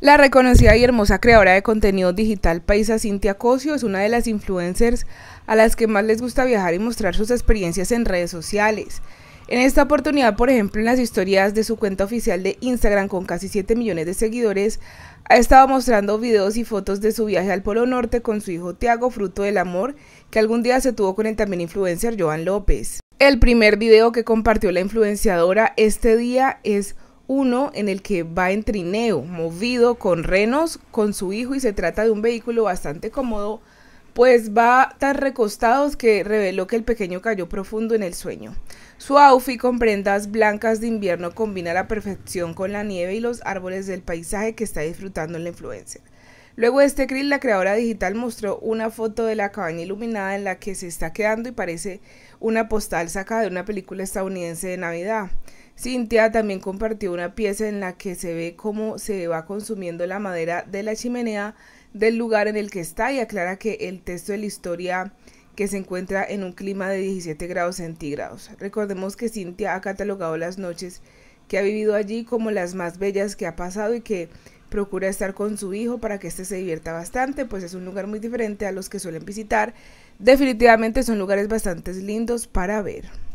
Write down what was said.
La reconocida y hermosa creadora de contenido digital Paisa Cintia Cosio es una de las influencers a las que más les gusta viajar y mostrar sus experiencias en redes sociales. En esta oportunidad, por ejemplo, en las historias de su cuenta oficial de Instagram con casi 7 millones de seguidores, ha estado mostrando videos y fotos de su viaje al Polo Norte con su hijo Tiago, fruto del amor que algún día se tuvo con el también influencer Joan López. El primer video que compartió la influenciadora este día es uno en el que va en trineo, movido con renos, con su hijo y se trata de un vehículo bastante cómodo, pues va tan recostados que reveló que el pequeño cayó profundo en el sueño. Su outfit con prendas blancas de invierno combina la perfección con la nieve y los árboles del paisaje que está disfrutando la influencia. Luego de este grill, la creadora digital mostró una foto de la cabaña iluminada en la que se está quedando y parece una postal sacada de una película estadounidense de Navidad. Cintia también compartió una pieza en la que se ve cómo se va consumiendo la madera de la chimenea del lugar en el que está y aclara que el texto de la historia que se encuentra en un clima de 17 grados centígrados. Recordemos que Cintia ha catalogado las noches que ha vivido allí como las más bellas que ha pasado y que procura estar con su hijo para que éste se divierta bastante, pues es un lugar muy diferente a los que suelen visitar. Definitivamente son lugares bastante lindos para ver.